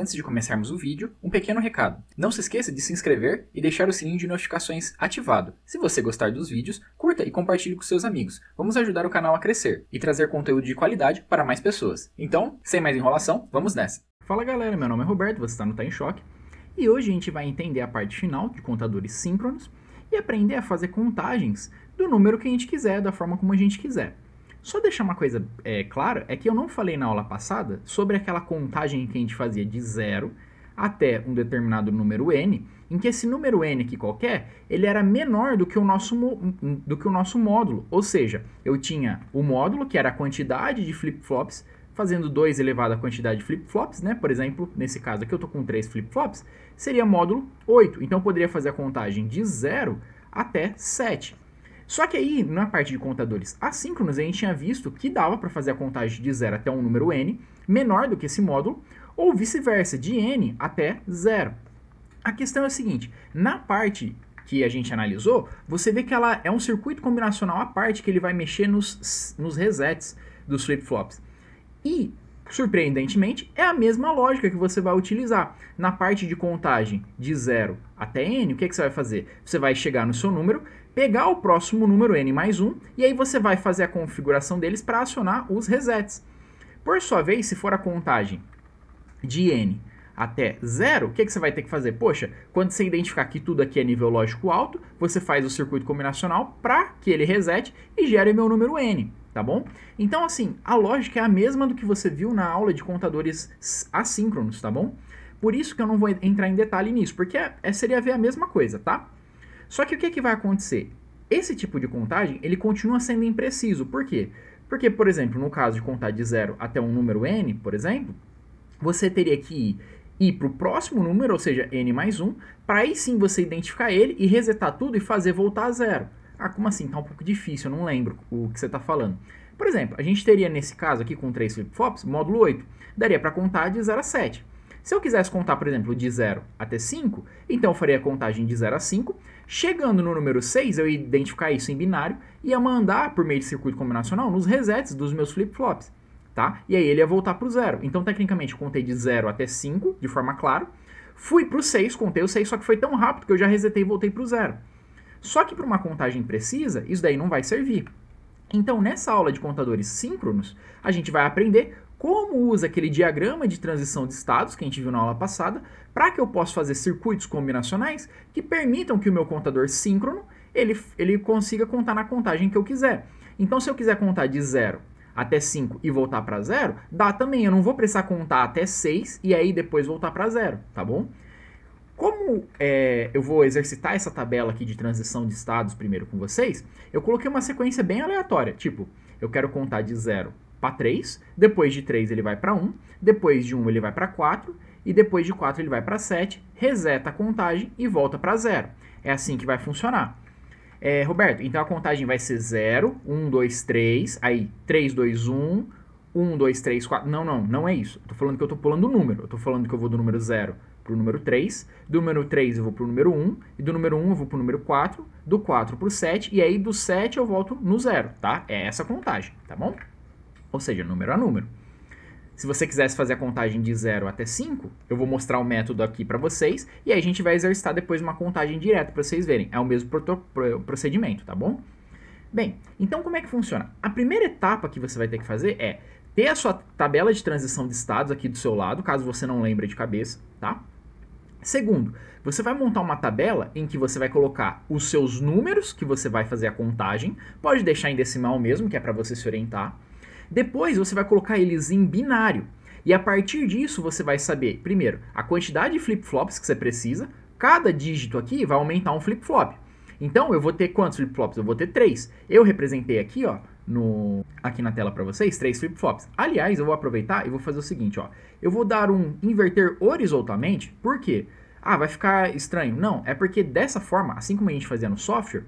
antes de começarmos o vídeo, um pequeno recado. Não se esqueça de se inscrever e deixar o sininho de notificações ativado. Se você gostar dos vídeos, curta e compartilhe com seus amigos. Vamos ajudar o canal a crescer e trazer conteúdo de qualidade para mais pessoas. Então, sem mais enrolação, vamos nessa. Fala galera, meu nome é Roberto, você está no Tá em Choque. E hoje a gente vai entender a parte final de contadores síncronos e aprender a fazer contagens do número que a gente quiser, da forma como a gente quiser. Só deixar uma coisa é, clara, é que eu não falei na aula passada sobre aquela contagem que a gente fazia de zero até um determinado número n, em que esse número n aqui qualquer, ele era menor do que o nosso, do que o nosso módulo. Ou seja, eu tinha o módulo, que era a quantidade de flip-flops, fazendo 2 elevado à quantidade de flip-flops, né? Por exemplo, nesse caso aqui eu estou com 3 flip-flops, seria módulo 8. Então eu poderia fazer a contagem de 0 até 7. Só que aí, na parte de contadores assíncronos, a gente tinha visto que dava para fazer a contagem de zero até um número n menor do que esse módulo, ou vice-versa, de n até zero. A questão é a seguinte, na parte que a gente analisou, você vê que ela é um circuito combinacional à parte que ele vai mexer nos, nos resets dos flip-flops. E, surpreendentemente, é a mesma lógica que você vai utilizar. Na parte de contagem de zero até n, o que, é que você vai fazer? Você vai chegar no seu número, pegar o próximo número n mais 1 e aí você vai fazer a configuração deles para acionar os resets. Por sua vez, se for a contagem de n até zero, o que, que você vai ter que fazer? Poxa, quando você identificar que tudo aqui é nível lógico alto, você faz o circuito combinacional para que ele resete e gere meu número n, tá bom? Então, assim, a lógica é a mesma do que você viu na aula de contadores assíncronos, tá bom? Por isso que eu não vou entrar em detalhe nisso, porque é, é seria ver a mesma coisa, tá? Só que o que, que vai acontecer? Esse tipo de contagem, ele continua sendo impreciso. Por quê? Porque, por exemplo, no caso de contar de 0 até um número n, por exemplo, você teria que ir, ir para o próximo número, ou seja, n mais 1, para aí sim você identificar ele e resetar tudo e fazer voltar a zero. Ah, como assim? Está um pouco difícil, eu não lembro o que você está falando. Por exemplo, a gente teria nesse caso aqui com três flip-flops, módulo 8, daria para contar de 0 a 7. Se eu quisesse contar, por exemplo, de 0 até 5, então eu faria a contagem de 0 a 5, Chegando no número 6, eu ia identificar isso em binário e ia mandar por meio de circuito combinacional nos resets dos meus flip-flops, tá? E aí ele ia voltar para o zero. Então, tecnicamente, contei de 0 até 5, de forma clara. Fui para o 6, contei o 6, só que foi tão rápido que eu já resetei e voltei para o zero. Só que para uma contagem precisa, isso daí não vai servir. Então, nessa aula de contadores síncronos, a gente vai aprender como usa aquele diagrama de transição de estados que a gente viu na aula passada, para que eu possa fazer circuitos combinacionais que permitam que o meu contador síncrono ele, ele consiga contar na contagem que eu quiser. Então, se eu quiser contar de 0 até 5 e voltar para 0, dá também. Eu não vou precisar contar até 6 e aí depois voltar para 0, tá bom? Como é, eu vou exercitar essa tabela aqui de transição de estados primeiro com vocês, eu coloquei uma sequência bem aleatória. Tipo, eu quero contar de 0 para 3, depois de 3 ele vai para 1, depois de 1 ele vai para 4 e depois de 4 ele vai para 7, reseta a contagem e volta para 0. É assim que vai funcionar. É, Roberto, então a contagem vai ser 0, 1, 2, 3, aí 3, 2, 1, 1, 2, 3, 4. Não, não, não é isso. Eu tô falando que eu tô pulando o número. Eu tô falando que eu vou do número 0 pro número 3, do número 3 eu vou pro número 1, e do número 1 eu vou pro número 4, do 4 pro 7, e aí do 7 eu volto no 0, tá? É essa a contagem, tá bom? ou seja, número a número. Se você quisesse fazer a contagem de 0 até 5, eu vou mostrar o método aqui para vocês e aí a gente vai exercitar depois uma contagem direta para vocês verem. É o mesmo procedimento, tá bom? Bem, então como é que funciona? A primeira etapa que você vai ter que fazer é ter a sua tabela de transição de estados aqui do seu lado, caso você não lembre de cabeça, tá? Segundo, você vai montar uma tabela em que você vai colocar os seus números que você vai fazer a contagem, pode deixar em decimal mesmo, que é para você se orientar, depois você vai colocar eles em binário. E a partir disso você vai saber, primeiro, a quantidade de flip-flops que você precisa. Cada dígito aqui vai aumentar um flip-flop. Então eu vou ter quantos flip-flops? Eu vou ter três. Eu representei aqui, ó, no, aqui na tela para vocês, três flip-flops. Aliás, eu vou aproveitar e vou fazer o seguinte, ó. Eu vou dar um inverter horizontalmente, por quê? Ah, vai ficar estranho. Não, é porque dessa forma, assim como a gente fazia no software,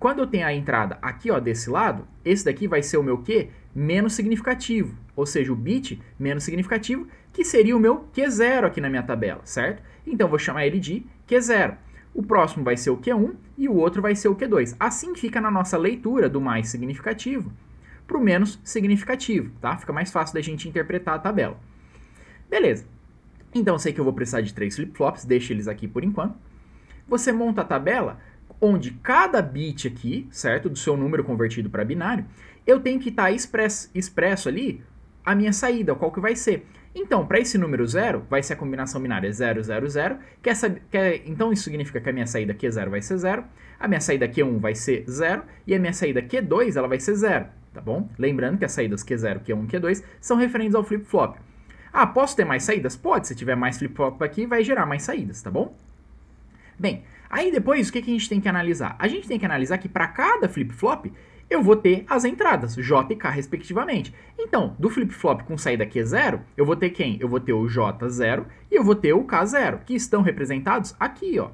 quando eu tenho a entrada aqui, ó, desse lado, esse daqui vai ser o meu quê? menos significativo, ou seja, o bit menos significativo, que seria o meu Q0 aqui na minha tabela, certo? Então vou chamar ele de Q0. O próximo vai ser o Q1 e o outro vai ser o Q2. Assim fica na nossa leitura do mais significativo para o menos significativo, tá? Fica mais fácil da gente interpretar a tabela. Beleza. Então sei que eu vou precisar de três flip-flops, deixa eles aqui por enquanto. Você monta a tabela onde cada bit aqui, certo, do seu número convertido para binário, eu tenho que estar tá expresso, expresso ali a minha saída, qual que vai ser. Então, para esse número zero, vai ser a combinação binária 0, 0, 0. Que essa, que é, então, isso significa que a minha saída Q0 é vai ser zero, a minha saída Q1 é vai ser zero e a minha saída Q2 é ela vai ser zero, tá bom? Lembrando que as saídas Q0, Q1, Q2 são referentes ao flip-flop. Ah, posso ter mais saídas? Pode, se tiver mais flip-flop aqui, vai gerar mais saídas, tá bom? Bem, aí depois, o que, que a gente tem que analisar? A gente tem que analisar que para cada flip-flop, eu vou ter as entradas, J e K, respectivamente. Então, do flip-flop com saída Q0, eu vou ter quem? Eu vou ter o J0 e eu vou ter o K0, que estão representados aqui, ó.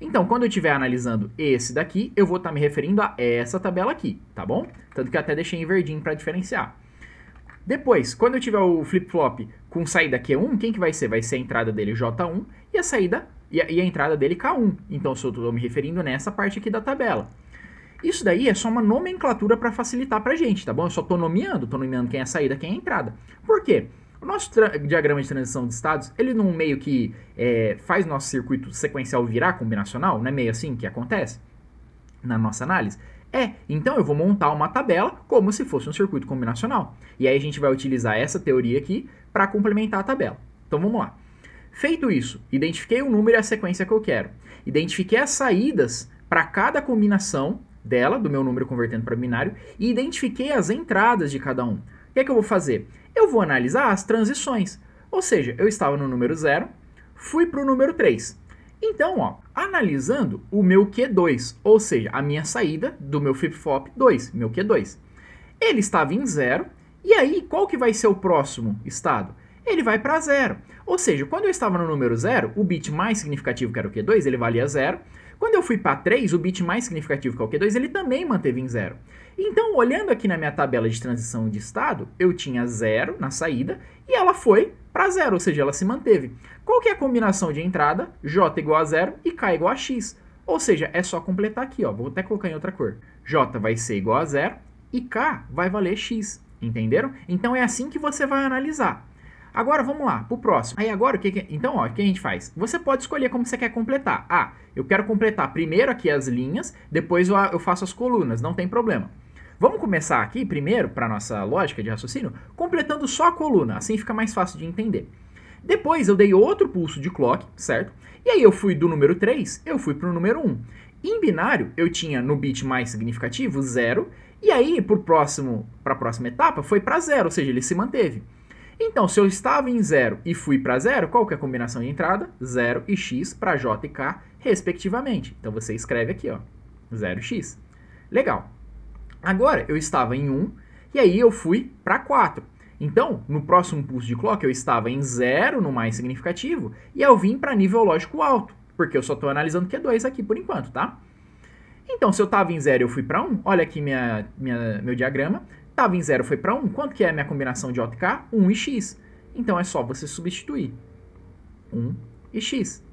Então, quando eu estiver analisando esse daqui, eu vou estar tá me referindo a essa tabela aqui, tá bom? Tanto que até deixei em verdinho para diferenciar. Depois, quando eu tiver o flip-flop com saída Q1, quem que vai ser? Vai ser a entrada dele J1 e a saída e a, e a entrada dele K1. Então, se eu estou me referindo nessa parte aqui da tabela. Isso daí é só uma nomenclatura para facilitar para a gente, tá bom? Eu só estou nomeando, estou nomeando quem é a saída, quem é a entrada. Por quê? O nosso diagrama de transição de estados, ele não meio que é, faz nosso circuito sequencial virar combinacional, não é meio assim que acontece na nossa análise? É, então eu vou montar uma tabela como se fosse um circuito combinacional. E aí a gente vai utilizar essa teoria aqui para complementar a tabela. Então vamos lá. Feito isso, identifiquei o número e a sequência que eu quero. Identifiquei as saídas para cada combinação dela, do meu número convertendo para binário, e identifiquei as entradas de cada um. O que é que eu vou fazer? Eu vou analisar as transições. Ou seja, eu estava no número 0, fui para o número 3. Então, ó, analisando o meu Q2, ou seja, a minha saída do meu flip-flop 2, meu Q2. Ele estava em 0, e aí qual que vai ser o próximo estado? Ele vai para 0. Ou seja, quando eu estava no número 0, o bit mais significativo que era o Q2, ele valia 0. Quando eu fui para 3, o bit mais significativo que é o Q2, ele também manteve em zero. Então, olhando aqui na minha tabela de transição de estado, eu tinha zero na saída e ela foi para zero, ou seja, ela se manteve. Qual que é a combinação de entrada? J igual a zero e K igual a X. Ou seja, é só completar aqui, ó. vou até colocar em outra cor. J vai ser igual a zero e K vai valer X, entenderam? Então é assim que você vai analisar. Agora vamos lá, pro próximo. Aí agora o que, que Então, ó, o que a gente faz? Você pode escolher como você quer completar. Ah, eu quero completar primeiro aqui as linhas, depois eu, eu faço as colunas, não tem problema. Vamos começar aqui primeiro, para nossa lógica de raciocínio, completando só a coluna, assim fica mais fácil de entender. Depois eu dei outro pulso de clock, certo? E aí eu fui do número 3, eu fui para o número 1. Em binário, eu tinha no bit mais significativo 0, e aí para a próxima etapa foi para 0, ou seja, ele se manteve. Então, se eu estava em zero e fui para zero, qual que é a combinação de entrada? Zero e x para j e k, respectivamente. Então, você escreve aqui, ó, 0x. Legal. Agora, eu estava em 1 e aí eu fui para 4. Então, no próximo pulso de clock, eu estava em 0 no mais significativo e eu vim para nível lógico alto, porque eu só estou analisando Q2 é aqui por enquanto, tá? Então, se eu estava em 0 e eu fui para 1, um, olha aqui minha, minha, meu diagrama, Estava em 0, foi para 1. Quanto que é a minha combinação de J e K? 1 e X. Então é só você substituir 1 e X.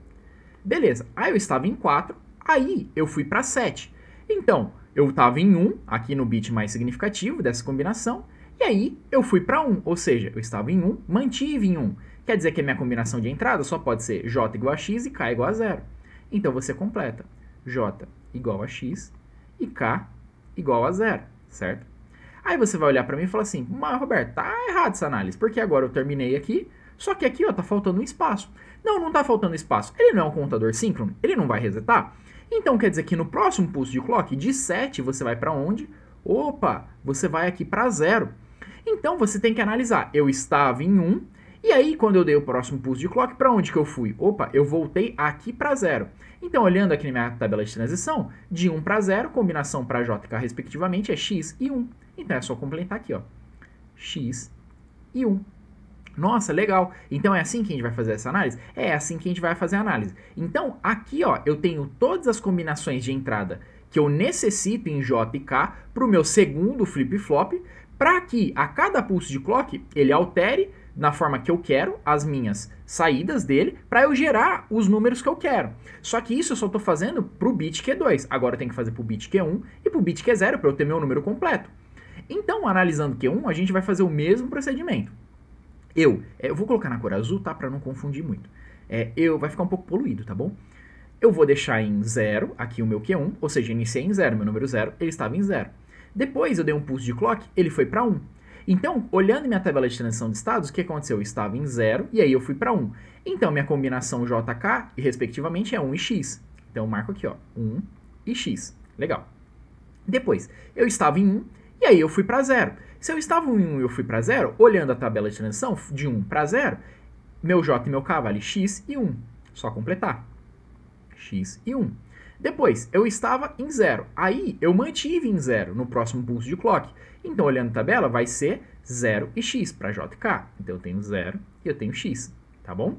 Beleza, aí eu estava em 4, aí eu fui para 7. Então, eu estava em 1, aqui no bit mais significativo dessa combinação, e aí eu fui para 1, ou seja, eu estava em 1, mantive em 1. Quer dizer que a minha combinação de entrada só pode ser J igual a X e K igual a 0. Então você completa J igual a X e K igual a 0. certo? Aí você vai olhar para mim e falar assim: "Mas Roberto, tá errado essa análise, porque agora eu terminei aqui, só que aqui, ó, tá faltando um espaço". Não, não tá faltando espaço. Ele não é um contador síncrono, ele não vai resetar. Então quer dizer que no próximo pulso de clock de 7 você vai para onde? Opa, você vai aqui para zero. Então você tem que analisar. Eu estava em 1, um, e aí, quando eu dei o próximo pulso de clock, para onde que eu fui? Opa, eu voltei aqui para zero. Então, olhando aqui na minha tabela de transição, de 1 para 0, combinação para JK respectivamente é x e 1. Então é só complementar aqui, ó. X e 1. Nossa, legal. Então é assim que a gente vai fazer essa análise? É assim que a gente vai fazer a análise. Então, aqui ó, eu tenho todas as combinações de entrada que eu necessito em J e K para o meu segundo flip-flop, para que a cada pulso de clock ele altere na forma que eu quero as minhas saídas dele para eu gerar os números que eu quero. Só que isso eu só estou fazendo para o bit Q2. Agora eu tenho que fazer para o bit Q1 e para o bit Q0 para eu ter meu número completo. Então, analisando Q1, a gente vai fazer o mesmo procedimento. Eu, é, eu vou colocar na cor azul, tá? Pra não confundir muito. É, eu vai ficar um pouco poluído, tá bom? Eu vou deixar em 0 aqui o meu Q1, ou seja, iniciei em 0, meu número 0, ele estava em 0. Depois eu dei um pulso de clock, ele foi para 1. Então, olhando minha tabela de transição de estados, o que aconteceu? Eu estava em 0 e aí eu fui para 1. Então, minha combinação JK, respectivamente, é 1 e x. Então, eu marco aqui, ó, 1 e x. Legal. Depois, eu estava em 1, e aí eu fui para zero. Se eu estava em 1 um, eu fui para zero, olhando a tabela de transição de 1 um para zero, meu J e meu K vale x e 1. Um. Só completar. x e 1. Um. Depois, eu estava em zero. Aí, eu mantive em zero no próximo pulso de clock. Então, olhando a tabela, vai ser 0 e x para j e k. Então, eu tenho 0 e eu tenho x, tá bom?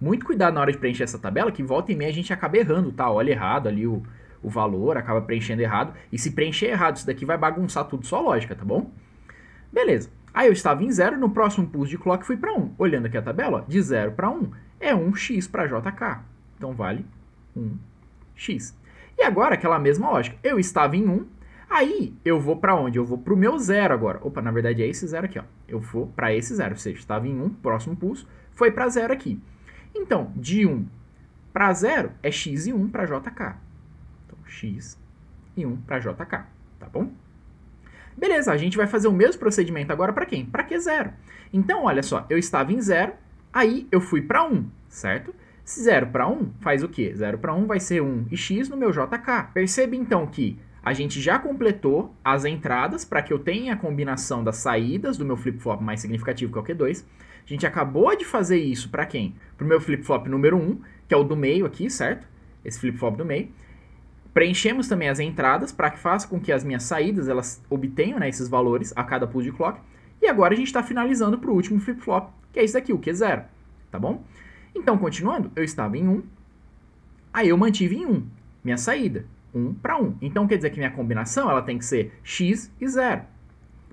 Muito cuidado na hora de preencher essa tabela, que volta e meia a gente acaba errando, tá? Olha errado ali o, o valor, acaba preenchendo errado. E se preencher errado, isso daqui vai bagunçar tudo sua lógica, tá bom? Beleza. Aí eu estava em 0, no próximo pulso de clock fui para 1. Olhando aqui a tabela, ó, de 0 para 1 é 1x para JK. Então vale 1x. E agora aquela mesma lógica. Eu estava em 1, aí eu vou para onde? Eu vou para o meu 0 agora. Opa, na verdade é esse 0 aqui. Ó. Eu vou para esse 0, ou seja, estava em 1, próximo pulso, foi para 0 aqui. Então, de 1 para 0 é x e 1 para JK x e 1 para jk, tá bom? Beleza, a gente vai fazer o mesmo procedimento agora para quem? Para Q0. Então, olha só, eu estava em 0, aí eu fui para 1, certo? Se 0 para 1, faz o quê? 0 para 1 vai ser 1 e x no meu jk. Percebe então que a gente já completou as entradas para que eu tenha a combinação das saídas do meu flip-flop mais significativo, que é o Q2. A gente acabou de fazer isso para quem? Para o meu flip-flop número 1, que é o do meio aqui, certo? Esse flip-flop do meio. Preenchemos também as entradas para que faça com que as minhas saídas elas obtenham né, esses valores a cada pulo de clock. E agora a gente está finalizando para o último flip-flop, que é isso daqui, o Q0, tá bom? Então, continuando, eu estava em 1, um, aí eu mantive em 1 um, minha saída, 1 para 1. Então, quer dizer que minha combinação ela tem que ser x e 0,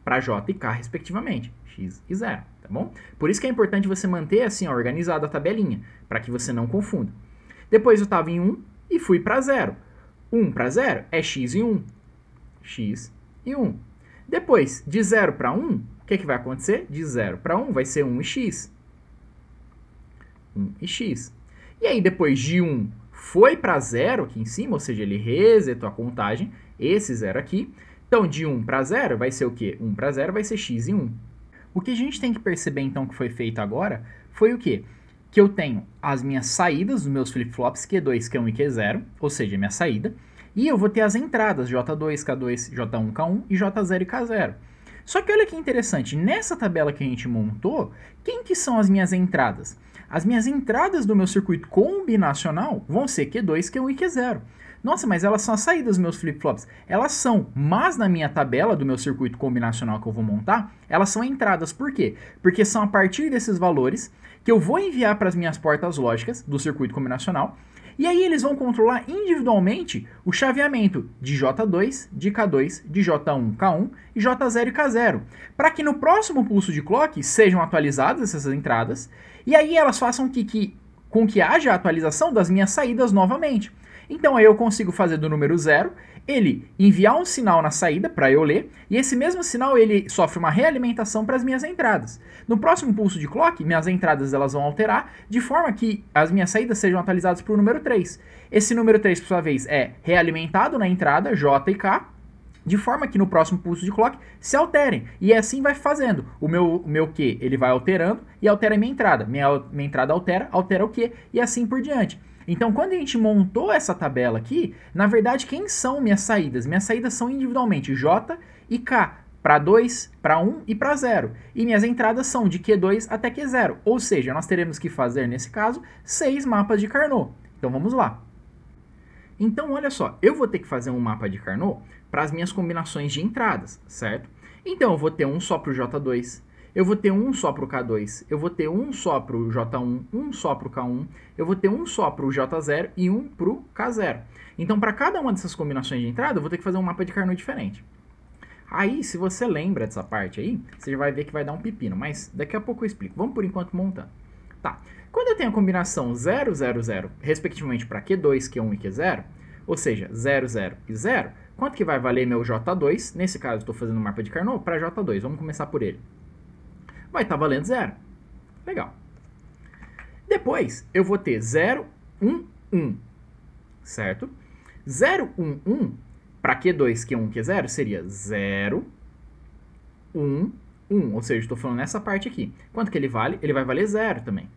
para j e k, respectivamente, x e 0, tá bom? Por isso que é importante você manter assim ó, organizada a tabelinha, para que você não confunda. Depois eu estava em 1 e fui para 0. 1 para 0 é x e 1. x e 1. Depois, de 0 para 1, o que, é que vai acontecer? De 0 para 1 vai ser 1 e x. 1 e x. E aí, depois de 1 foi para 0 aqui em cima, ou seja, ele resetou a contagem, esse 0 aqui. Então, de 1 para 0 vai ser o quê? 1 para 0 vai ser x e 1. O que a gente tem que perceber, então, que foi feito agora foi o quê? que eu tenho as minhas saídas, os meus flip-flops Q2, Q1 e Q0, ou seja, minha saída, e eu vou ter as entradas J2, K2, J1, K1 e J0 e K0. Só que olha que interessante, nessa tabela que a gente montou, quem que são as minhas entradas? As minhas entradas do meu circuito combinacional vão ser Q2, Q1 e Q0. Nossa, mas elas são as saídas dos meus flip-flops. Elas são, mas na minha tabela do meu circuito combinacional que eu vou montar, elas são entradas. Por quê? Porque são a partir desses valores que eu vou enviar para as minhas portas lógicas do circuito combinacional. E aí eles vão controlar individualmente o chaveamento de J2, de K2, de J1, K1 e J0 e K0, para que no próximo pulso de clock sejam atualizadas essas entradas, e aí elas façam que, que, com que haja a atualização das minhas saídas novamente. Então aí eu consigo fazer do número 0 ele enviar um sinal na saída para eu ler, e esse mesmo sinal ele sofre uma realimentação para as minhas entradas. No próximo pulso de clock, minhas entradas elas vão alterar, de forma que as minhas saídas sejam atualizadas para o número 3. Esse número 3, por sua vez, é realimentado na entrada J e K, de forma que no próximo pulso de clock se alterem. E é assim vai fazendo. O meu, o meu Q ele vai alterando e altera a minha entrada. Minha, minha entrada altera, altera o Q e assim por diante. Então, quando a gente montou essa tabela aqui, na verdade, quem são minhas saídas? Minhas saídas são individualmente J e K, para 2, para 1 e para 0. E minhas entradas são de Q2 até Q0, ou seja, nós teremos que fazer, nesse caso, 6 mapas de Carnot. Então, vamos lá. Então, olha só, eu vou ter que fazer um mapa de Carnot para as minhas combinações de entradas, certo? Então, eu vou ter um só para o J2, eu vou ter um só para o K2, eu vou ter um só para o J1, um só para o K1, eu vou ter um só para o J0 e um para o K0. Então, para cada uma dessas combinações de entrada, eu vou ter que fazer um mapa de Carnot diferente. Aí, se você lembra dessa parte aí, você já vai ver que vai dar um pepino, mas daqui a pouco eu explico. Vamos, por enquanto, montando. Tá, quando eu tenho a combinação 0, 0, 0, respectivamente para Q2, Q1 e Q0, ou seja, 0, 0 e 0, quanto que vai valer meu J2? Nesse caso, estou fazendo um mapa de Carnot para J2, vamos começar por ele vai estar tá valendo zero. Legal. Depois, eu vou ter 0, 1, 1, certo? 0, 1, 1, para Q2, Q1, Q0, seria 0, 1, 1. Ou seja, estou falando nessa parte aqui. Quanto que ele vale? Ele vai valer zero também,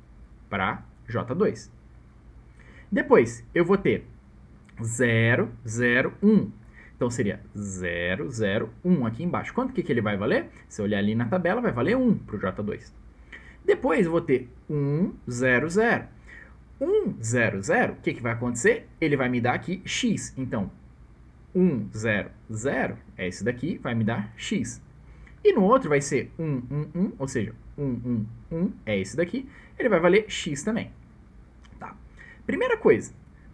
para J2. Depois, eu vou ter 0, 0, 1. Então seria 0, 0, 1 aqui embaixo. Quanto que, que ele vai valer? Se eu olhar ali na tabela, vai valer 1 para o J2. Depois eu vou ter 1, 0, 0. 1, 0, 0, o que, que vai acontecer? Ele vai me dar aqui x. Então, 1, 0, 0 é esse daqui, vai me dar x. E no outro vai ser 1, 1, 1, ou seja, 1, 1, 1 é esse daqui. Ele vai valer x também. Tá. Primeira coisa,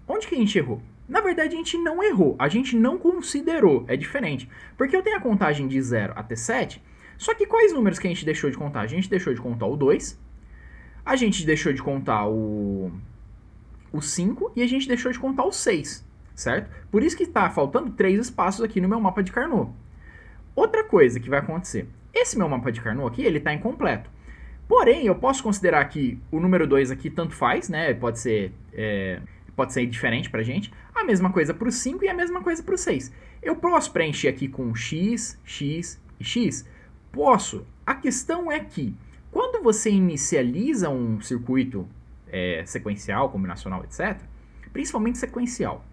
onde que a gente errou? Na verdade, a gente não errou, a gente não considerou, é diferente. Porque eu tenho a contagem de 0 até 7, só que quais números que a gente deixou de contar? A gente deixou de contar o 2, a gente deixou de contar o, o 5 e a gente deixou de contar o 6, certo? Por isso que está faltando três espaços aqui no meu mapa de Carnot. Outra coisa que vai acontecer, esse meu mapa de Carnot aqui, ele está incompleto. Porém, eu posso considerar que o número 2 aqui tanto faz, né? Pode ser... É pode sair diferente a gente. A mesma coisa para o 5 e a mesma coisa para o 6. Eu posso preencher aqui com x, x e x? Posso. A questão é que quando você inicializa um circuito é, sequencial, combinacional, etc., principalmente sequencial,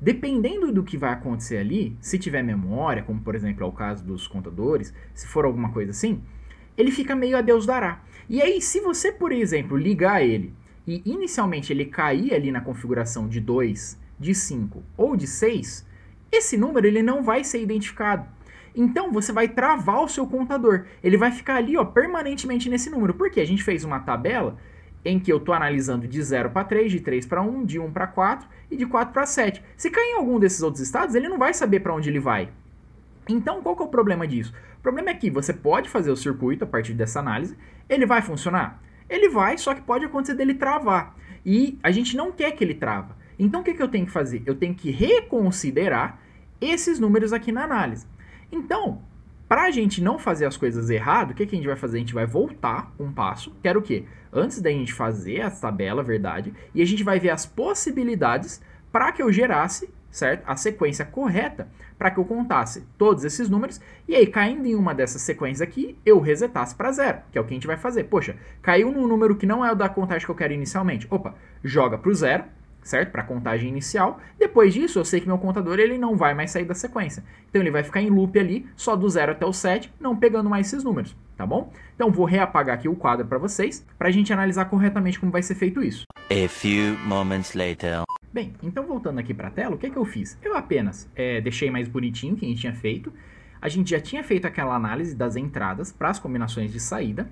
Dependendo do que vai acontecer ali, se tiver memória, como por exemplo é o caso dos contadores, se for alguma coisa assim, ele fica meio a Deus dará. E aí, se você, por exemplo, ligar ele e inicialmente ele cair ali na configuração de 2, de 5 ou de 6, esse número ele não vai ser identificado. Então você vai travar o seu contador. Ele vai ficar ali ó, permanentemente nesse número. Porque a gente fez uma tabela em que eu estou analisando de 0 para 3, de 3 para 1, de 1 para 4 e de 4 para 7. Se cair em algum desses outros estados, ele não vai saber para onde ele vai. Então, qual que é o problema disso? O problema é que você pode fazer o circuito a partir dessa análise, ele vai funcionar? Ele vai, só que pode acontecer dele travar. E a gente não quer que ele trava. Então o que, que eu tenho que fazer? Eu tenho que reconsiderar esses números aqui na análise. Então, para a gente não fazer as coisas errado, o que, que, a gente vai fazer? A gente vai voltar um passo, que era o quê? Antes da gente fazer a tabela, verdade, e a gente vai ver as possibilidades para que eu gerasse certo? A sequência correta para que eu contasse todos esses números e aí caindo em uma dessas sequências aqui, eu resetasse para zero, que é o que a gente vai fazer. Poxa, caiu num número que não é o da contagem que eu quero inicialmente. Opa, joga para o zero, certo? Para a contagem inicial. Depois disso, eu sei que meu contador ele não vai mais sair da sequência. Então ele vai ficar em loop ali, só do 0 até o 7, não pegando mais esses números, tá bom? Então vou reapagar aqui o quadro para vocês, para a gente analisar corretamente como vai ser feito isso. A few moments later. Bem, então voltando aqui para a tela, o que, é que eu fiz? Eu apenas é, deixei mais bonitinho o que a gente tinha feito. A gente já tinha feito aquela análise das entradas para as combinações de saída.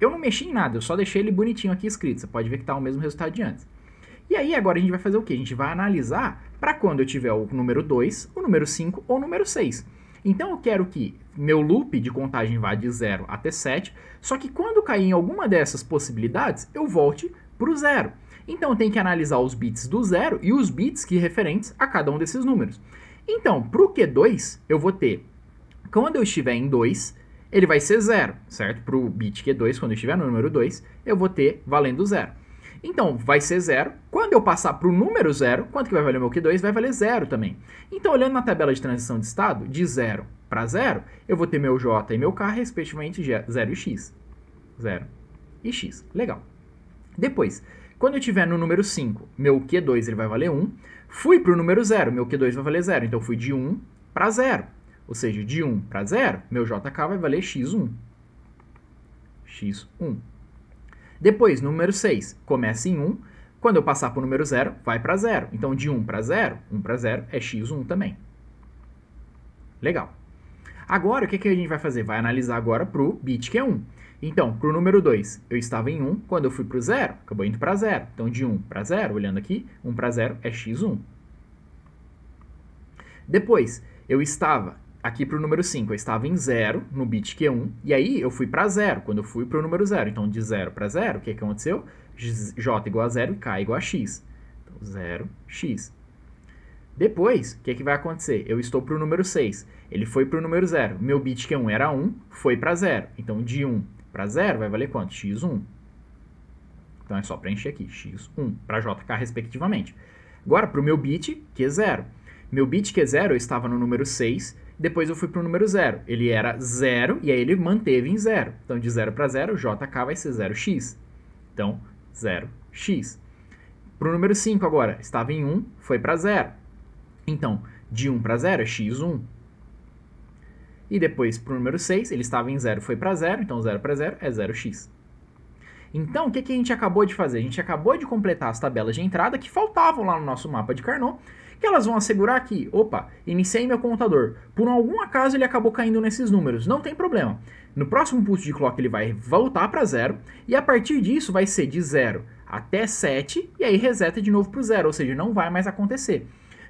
Eu não mexi em nada, eu só deixei ele bonitinho aqui escrito. Você pode ver que está o mesmo resultado de antes. E aí agora a gente vai fazer o que? A gente vai analisar para quando eu tiver o número 2, o número 5 ou o número 6. Então eu quero que meu loop de contagem vá de 0 até 7, só que quando cair em alguma dessas possibilidades, eu volte para o 0. Então eu tenho que analisar os bits do 0 e os bits que referentes a cada um desses números. Então, para o Q2, eu vou ter, quando eu estiver em 2, ele vai ser 0, certo? Para o bit Q2, quando eu estiver no número 2, eu vou ter valendo 0. Então, vai ser zero. Quando eu passar para o número zero, quanto que vai valer o meu Q2? Vai valer zero também. Então, olhando na tabela de transição de estado, de zero para zero, eu vou ter meu J e meu K, respectivamente, zero e x. Zero e x. Legal. Depois, quando eu tiver no número 5, meu Q2 ele vai valer 1. Fui para o número zero, meu Q2 vai valer zero. Então, fui de 1 para zero, Ou seja, de 1 para zero, meu JK vai valer x1. x1. Depois, número 6 começa em 1. Quando eu passar para o número 0, vai para 0. Então, de 1 para 0, 1 para 0 é x1 também. Legal. Agora, o que, que a gente vai fazer? Vai analisar agora para o bit que é 1. Então, para o número 2, eu estava em 1. Quando eu fui para o 0, acabou indo para 0. Então, de 1 para 0, olhando aqui, 1 para 0 é x1. Depois, eu estava aqui para o número 5, eu estava em 0 no bit Q1, e aí eu fui para 0, quando eu fui para o número 0. Então, de 0 para 0, o que, que aconteceu? J igual a 0 e K igual a X. Então, 0, X. Depois, o que, que vai acontecer? Eu estou para o número 6, ele foi para o número 0. Meu bit Q1 era 1, foi para 0. Então, de 1 para 0 vai valer quanto? X1. Então, é só preencher aqui, X1, para JK respectivamente. Agora, para o meu bit Q0. Meu bit Q0 eu estava no número 6, depois eu fui para o número 0. Ele era 0 e aí ele manteve em 0. Então de 0 para 0, JK vai ser 0x. Então 0x. Para o número 5 agora, estava em 1, um, foi para 0. Então, de 1 um para 0 é x1. E depois para o número 6, ele estava em 0, foi para 0, então 0 para 0 é 0x. Então, o que, que a gente acabou de fazer? A gente acabou de completar as tabelas de entrada que faltavam lá no nosso mapa de Carnot que elas vão assegurar que, opa, iniciei meu contador, por algum acaso ele acabou caindo nesses números, não tem problema. No próximo pulso de clock ele vai voltar para zero, e a partir disso vai ser de zero até 7, e aí reseta de novo para o zero, ou seja, não vai mais acontecer.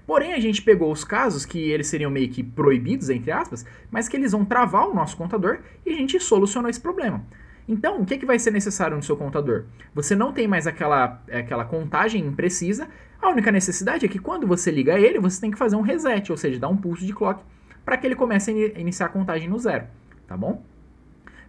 Porém, a gente pegou os casos que eles seriam meio que proibidos, entre aspas, mas que eles vão travar o nosso contador e a gente solucionou esse problema. Então, o que, que vai ser necessário no seu contador? Você não tem mais aquela, aquela contagem precisa. A única necessidade é que quando você liga ele, você tem que fazer um reset, ou seja, dar um pulso de clock para que ele comece a iniciar a contagem no zero, tá bom?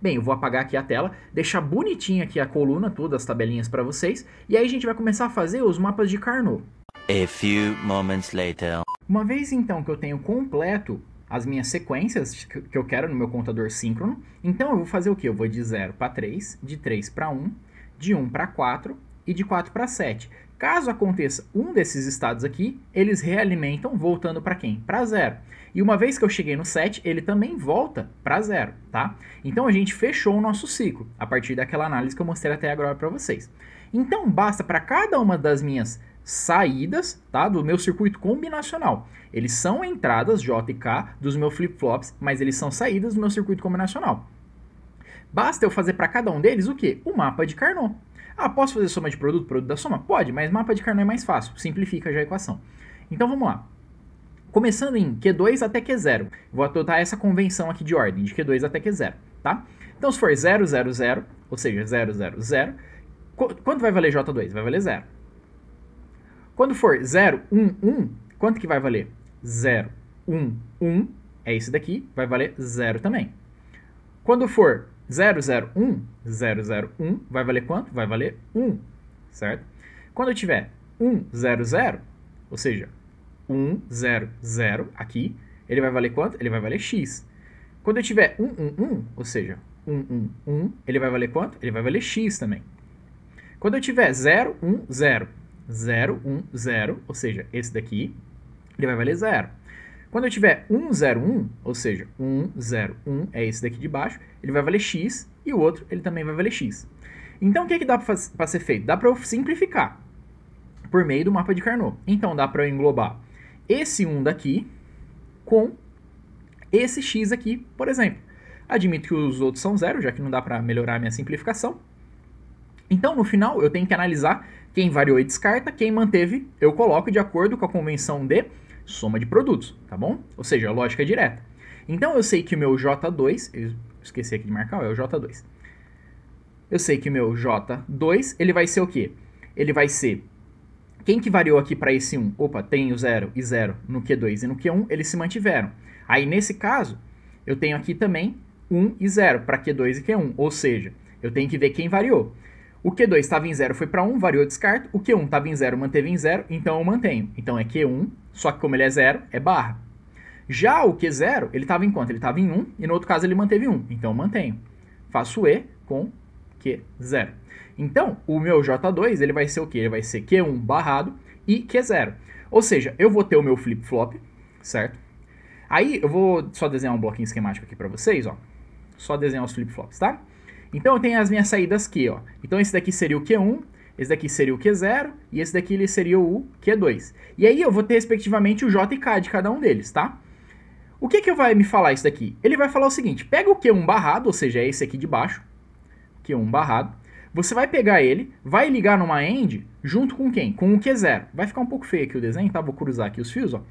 Bem, eu vou apagar aqui a tela, deixar bonitinha aqui a coluna, todas as tabelinhas para vocês, e aí a gente vai começar a fazer os mapas de Carnot. A few moments later. Uma vez então que eu tenho completo as minhas sequências que eu quero no meu contador síncrono. Então eu vou fazer o que? Eu vou de 0 para 3, de 3 para 1, de 1 para 4 e de 4 para 7. Caso aconteça um desses estados aqui, eles realimentam voltando para quem? Para zero. E uma vez que eu cheguei no 7, ele também volta para zero, tá? Então a gente fechou o nosso ciclo, a partir daquela análise que eu mostrei até agora para vocês. Então basta para cada uma das minhas saídas tá, do meu circuito combinacional. Eles são entradas J e K dos meus flip-flops, mas eles são saídas do meu circuito combinacional. Basta eu fazer para cada um deles o quê? O mapa de Carnot. Ah, posso fazer soma de produto, produto da soma? Pode, mas mapa de Carnot é mais fácil, simplifica já a equação. Então vamos lá. Começando em Q2 até Q0. Vou adotar essa convenção aqui de ordem, de Q2 até Q0, tá? Então se for 0, 0, 0, ou seja, 0, 0, 0, quanto vai valer J2? Vai valer 0. Quando for 0, 1, 1, quanto que vai valer? 0, 1, 1, é esse daqui, vai valer 0 também. Quando for 0, 0, 1, 0, 0, 1, vai valer quanto? Vai valer 1, certo? Quando eu tiver 1, 0, 0, ou seja, 1, 0, 0 aqui, ele vai valer quanto? Ele vai valer x. Quando eu tiver 1, 1, 1, ou seja, 1, 1, 1, ele vai valer quanto? Ele vai valer x também. Quando eu tiver 0, 1, 0, 0, 1, 0, ou seja, esse daqui, ele vai valer 0. Quando eu tiver 1, 0, 1, ou seja, 1, 0, 1 é esse daqui de baixo, ele vai valer x e o outro ele também vai valer x. Então, o que, é que dá para ser feito? Dá para eu simplificar por meio do mapa de Carnot. Então, dá para eu englobar esse 1 daqui com esse x aqui, por exemplo. Admito que os outros são zero, já que não dá para melhorar a minha simplificação. Então, no final, eu tenho que analisar quem variou e descarta, quem manteve, eu coloco de acordo com a convenção de soma de produtos, tá bom? Ou seja, a lógica é direta. Então, eu sei que o meu J2, eu esqueci aqui de marcar, é o J2. Eu sei que o meu J2, ele vai ser o quê? Ele vai ser quem que variou aqui para esse 1? Opa, tem o 0 e 0 no Q2 e no Q1, eles se mantiveram. Aí, nesse caso, eu tenho aqui também 1 e 0 para Q2 e Q1, ou seja, eu tenho que ver quem variou. O Q2 estava em 0, foi para 1, um, variou, descarto. O Q1 estava em 0, manteve em 0, então eu mantenho. Então é Q1, só que como ele é 0, é barra. Já o Q0, ele estava em quanto? Ele estava em 1, um, e no outro caso ele manteve 1, um, então eu mantenho. Faço E com Q0. Então, o meu J2, ele vai ser o quê? Ele vai ser Q1 barrado e Q0. Ou seja, eu vou ter o meu flip-flop, certo? Aí eu vou só desenhar um bloquinho esquemático aqui para vocês, ó. Só desenhar os flip-flops, tá? Então eu tenho as minhas saídas aqui, ó. Então esse daqui seria o Q1, esse daqui seria o Q0 e esse daqui ele seria o Q2. E aí eu vou ter respectivamente o J e K de cada um deles, tá? O que que vai me falar isso daqui? Ele vai falar o seguinte, pega o Q1 barrado, ou seja, é esse aqui de baixo, Q1 barrado, você vai pegar ele, vai ligar numa AND junto com quem? Com o Q0. Vai ficar um pouco feio aqui o desenho, tá? Vou cruzar aqui os fios, ó.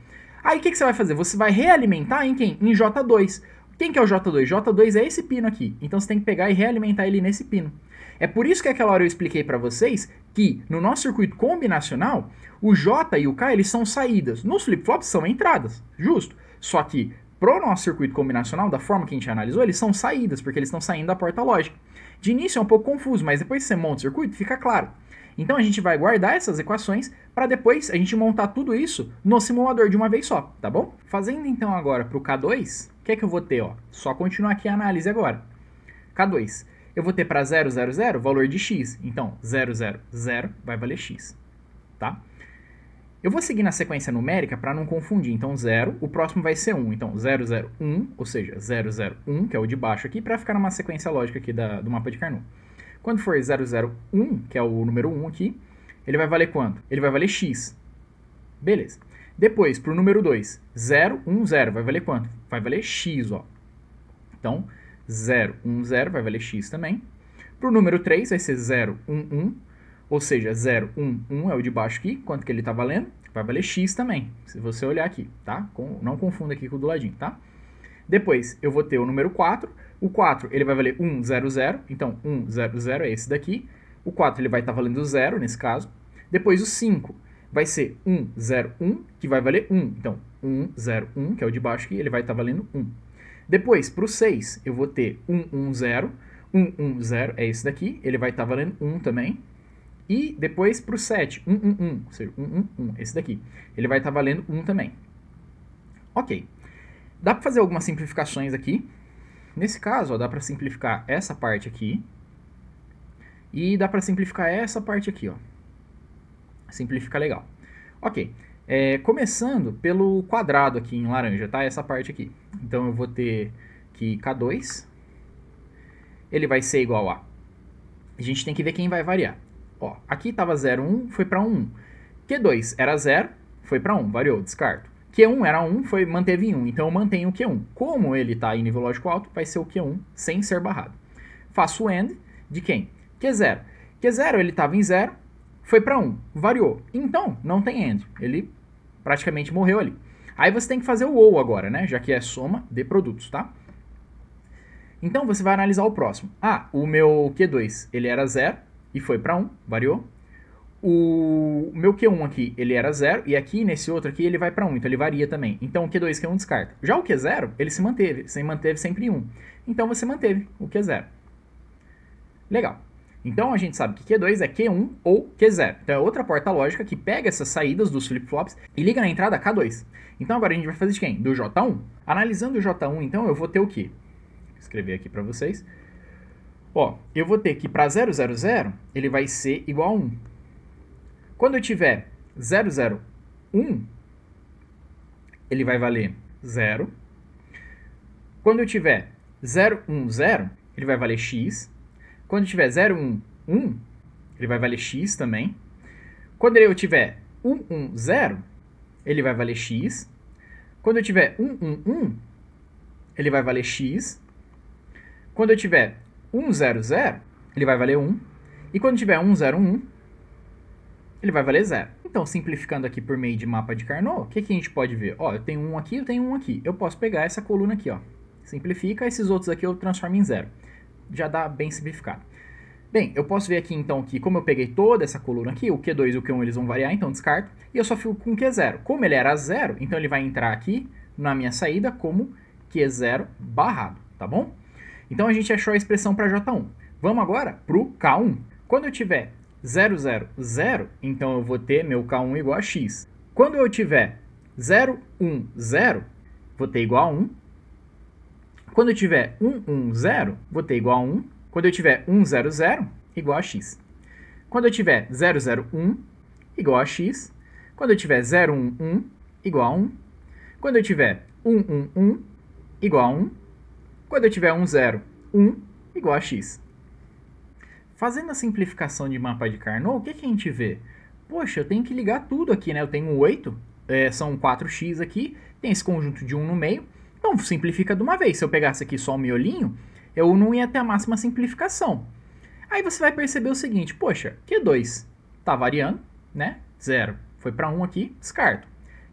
Aí o que, que você vai fazer? Você vai realimentar em quem? Em J2. Quem que é o J2? J2 é esse pino aqui. Então você tem que pegar e realimentar ele nesse pino. É por isso que aquela hora eu expliquei para vocês que no nosso circuito combinacional, o J e o K eles são saídas. Nos flip-flops são entradas, justo. Só que pro nosso circuito combinacional, da forma que a gente analisou, eles são saídas, porque eles estão saindo da porta lógica. De início é um pouco confuso, mas depois que você monta o circuito, fica claro. Então a gente vai guardar essas equações para depois a gente montar tudo isso no simulador de uma vez só, tá bom? Fazendo então agora para o K2, que é que eu vou ter? Ó? Só continuar aqui a análise agora. K2. Eu vou ter para 0, 0, 0 valor de x. Então, 0, 0, 0 vai valer x. Tá? Eu vou seguir na sequência numérica para não confundir. Então, 0, o próximo vai ser 1. Então, 0, 0, 1, ou seja, 0, 0, 1, que é o de baixo aqui, para ficar numa sequência lógica aqui da, do mapa de Carnot. Quando for 0, 0, 1, que é o número 1 aqui, ele vai valer quanto? Ele vai valer x. Beleza. Depois, para o número 2, 0, 1, 0, vai valer quanto? vai valer x, ó. Então, 0, 1, 0 vai valer x também. Para o número 3 vai ser 0, 1, 1, ou seja, 0, 1, 1 é o de baixo aqui, quanto que ele está valendo? Vai valer x também, se você olhar aqui, tá? Com, não confunda aqui com o do ladinho, tá? Depois, eu vou ter o número 4, o 4 ele vai valer 1, 0, 0, então 1, 0, 0 é esse daqui. O 4 ele vai estar tá valendo 0 nesse caso. Depois o 5 vai ser 1, 0, 1, que vai valer 1, então 1, 0, 1, que é o de baixo aqui, ele vai estar tá valendo 1. Depois, para o 6, eu vou ter 1, 1, 0, 1, 1, 0, é esse daqui, ele vai estar tá valendo 1 também. E depois para o 7, 1, 1, 1, ou seja, 1, 1, 1, esse daqui, ele vai estar tá valendo 1 também. Ok. Dá para fazer algumas simplificações aqui. Nesse caso, ó, dá para simplificar essa parte aqui. E dá para simplificar essa parte aqui, ó. Simplifica legal. Ok. É, começando pelo quadrado aqui em laranja, tá? Essa parte aqui. Então eu vou ter que K2, ele vai ser igual a... A gente tem que ver quem vai variar. Ó, aqui estava 0, 1, foi para 1. Q2 era 0, foi para 1, variou, descarto. Q1 era 1, foi, manteve em 1, então eu mantenho o Q1. Como ele está em nível lógico alto, vai ser o Q1 sem ser barrado. Faço o AND de quem? Q0. Q0 ele estava em 0, foi para 1, um, variou. Então, não tem end. Ele praticamente morreu ali. Aí você tem que fazer o ou agora, né? Já que é soma de produtos, tá? Então você vai analisar o próximo. Ah, o meu Q2, ele era 0 e foi para 1, um, variou. O meu Q1 aqui, ele era 0 e aqui nesse outro aqui ele vai para 1, um, então ele varia também. Então o Q2 que é 1 descarta. Já o Q0, ele se manteve, se manteve sempre em 1. Então você manteve o Q0. Legal. Então a gente sabe que Q2 é Q1 ou Q0. Então é outra porta lógica que pega essas saídas dos flip-flops e liga na entrada K2. Então agora a gente vai fazer de quem? Do J1. Analisando o J1, então eu vou ter o quê? Vou escrever aqui para vocês. Ó, eu vou ter que para 000 ele vai ser igual a 1. Quando eu tiver 001, ele vai valer 0. Quando eu tiver 010, ele vai valer x. Quando tiver 0, 1, 1, ele vai valer x também. Quando eu tiver 1, 1, 0, ele vai valer x. Quando eu tiver 1, 1, 1, ele vai valer x. Quando eu tiver 1, 0, 0, ele vai valer 1. E quando tiver 1, 0, 1, ele vai valer 0. Então, simplificando aqui por meio de mapa de Carnot, o que, que a gente pode ver? Ó, eu tenho 1 aqui, eu tenho 1 aqui. Eu posso pegar essa coluna aqui, ó. Simplifica, esses outros aqui eu transformo em 0 já dá bem simplificado. Bem, eu posso ver aqui então que como eu peguei toda essa coluna aqui, o Q2 e o Q1 eles vão variar, então descarto, e eu só fico com Q0. Como ele era zero, então ele vai entrar aqui na minha saída como Q0 barrado, tá bom? Então a gente achou a expressão para J1. Vamos agora para o K1. Quando eu tiver 0, 0, 0, então eu vou ter meu K1 igual a x. Quando eu tiver 0, 1, 0, vou ter igual a 1, quando eu tiver 1, 1, 0, vou ter igual a 1. Quando eu tiver 1, 0, 0, igual a x. Quando eu tiver 0, 0, 1, igual a x. Quando eu tiver 0, 1, 1, igual a 1. Quando eu tiver 1, 1, 1, igual a 1. Quando eu tiver 1, 0, 1, igual a x. Fazendo a simplificação de mapa de Carnot, o que, a gente vê? Poxa, eu tenho que ligar tudo aqui, né? Eu tenho um 8, é, são 4x aqui, tem esse conjunto de 1 no meio. Então simplifica de uma vez. Se eu pegasse aqui só o miolinho, eu não ia até a máxima simplificação. Aí você vai perceber o seguinte, poxa, Q2 tá variando, né? Zero. Foi para 1 um aqui, descarto.